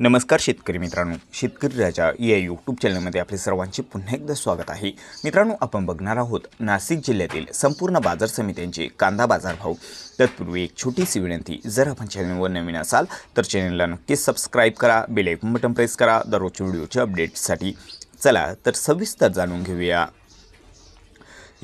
नमस्कार शेतकरी मित्रांनो शेतकरी राजा या यूट्यूब चॅनलमध्ये आपले सर्वांचे पुन्हा एकदा स्वागत आहे मित्रांनो आपण बघणार आहोत नाशिक जिल्ह्यातील संपूर्ण बाजार समित्यांचे कांदा बाजारभाव तत्पूर्वी एक छोटीशी विनंती जर आपण चॅनलवर नवीन असाल तर चॅनलला नक्कीच सबस्क्राईब करा बेलायकन बटन प्रेस करा दररोजच्या व्हिडिओच्या अपडेट्ससाठी चला तर सविस्तर जाणून घेऊया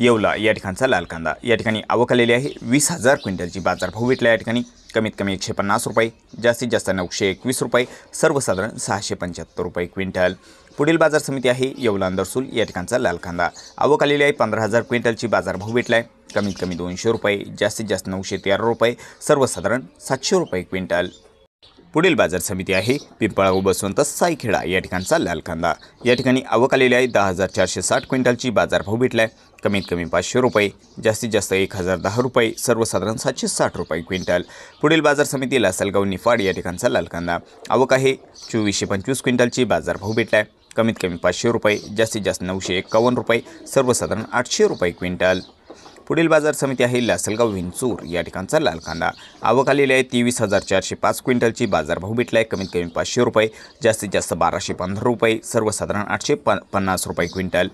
येवला या ठिकाणचा लाल कांदा या ठिकाणी आवक आलेली आहे वीस हजार क्विंटलची बाजारभाव भेटला या ठिकाणी कमीत कमी एकशे पन्नास रुपये जास्तीत जास्त नऊशे एकवीस रुपये सर्वसाधारण सहाशे पंच्याहत्तर रुपये क्विंटल पुढील बाजार समिती आहे येवला अंदरसूल या ठिकाणचा लाल कांदा आवक आलेली आहे पंधरा हजार क्विंटलची बाजारभाव भेटला आहे कमीत कमी दोनशे रुपये जास्तीत जास्त नऊशे तेरा रुपये सर्वसाधारण सातशे रुपये क्विंटल पुढील बाजार समिती आहे पिंपळाऊ बसवंत सायखेडा या ठिकाणचा लाल कांदा या ठिकाणी आवक आलेली आहे दहा हजार चारशे साठ क्विंटलची बाजारभाव भेटला आहे कमीत कमी पाचशे रुपये जास्तीत जास्त एक हजार दहा रुपये सर्वसाधारण सातशे साठ रुपये क्विंटल पुढील बाजार समिती लासलगाव निफाड या ठिकाणचा लाल कांदा आवक आहे चोवीसशे पंचवीस क्विंटलची बाजारभाव भेटला आहे कमीत कमी पाचशे रुपये जास्तीत जास्त नऊशे एकावन्न रुपये सर्वसाधारण आठशे रुपये क्विंटल पुढील बाजार समिती आहे लासलगाव विंचूर या ठिकाणचा लाल कांदा आवक आलेली आहे तेवीस हजार चारशे पाच क्विंटलची बाजारभाव भेटला आहे कमीत कमी पाचशे रुपये जास्तीत जास्त बाराशे पंधरा रुपये सर्वसाधारण आठशे पन्नास रुपये क्विंटल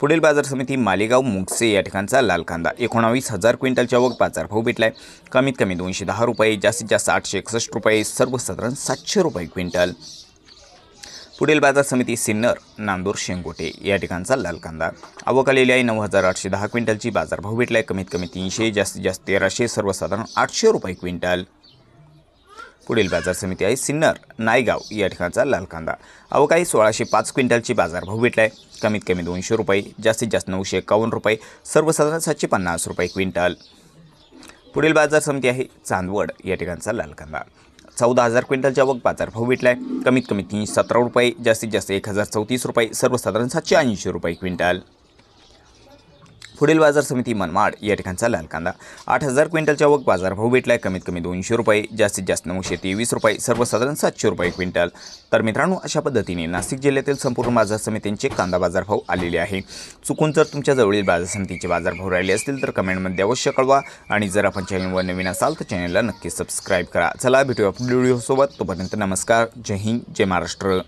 पुढील बाजार समिती मालेगाव मुगसे या ठिकाणचा लाल कांदा एकोणावीस हजार क्विंटलच्या आवक बाजारभाव भेटला आहे कमीत कमी दोनशे दहा रुपये जास्तीत जास्त आठशे एकसष्ट रुपये सर्वसाधारण सातशे रुपये क्विंटल पुढील बाजार समिती सिन्नर नांदूर शेंगोटे या ठिकाणचा लाल कांदा अवकालेली आहे नऊ हजार आठशे दहा क्विंटलची बाजारभाव भेटला आहे कमीत कमी तीनशे जास्तीत जास्त तेराशे सर्वसाधारण आठशे रुपये क्विंटल पुढील बाजार समिती आहे सिन्नर नायगाव या ठिकाणचा लाल कांदा अवकाळी सोळाशे पाच क्विंटलची बाजारभाव भेटला आहे कमीत कमी दोनशे रुपये जास्तीत जास्त नऊशे एकावन्न रुपये सर्वसाधारण सातशे पन्नास रुपये क्विंटल पुढील बाजार समिती आहे चांदवड या ठिकाणचा लाल कांदा चौदा हजार क्विंटलच्या वग बाजारभाव भेटला आहे कमीत कमी तीनशे सतरा रुपये जास्तीत जास्त एक हजार चौतीस रुपये सर्वसाधारण सातशे ऐंशी रुपये क्विंटल पुढील बाजार समिती मनमाड या ठिकाणचा लाल कांदा आठ हजार क्विंटलच्या वक बाजार भेटला आहे कमीत कमी दोनशे रुपये जास्तीत जास्त नऊशे तेवीस रुपये सर्वसाधारण सातशे रुपये क्विंटल तर मित्रांनो अशा पद्धतीने नाशिक जिल्ह्यातील संपूर्ण बाजार समितींचे कांदा बाजारभाव आलेले आहे चुकून जर तुमच्या जवळील बाजार समितीचे बाजारभाव राहिले असतील तर कमेंटमध्ये अवश्य कळवा आणि जर आपण चॅनलवर नवीन असाल तर चॅनलला नक्की सबस्क्राईब करा चला भेटूया व्हिडिओसोबत तोपर्यंत नमस्कार जय हिंद जय महाराष्ट्र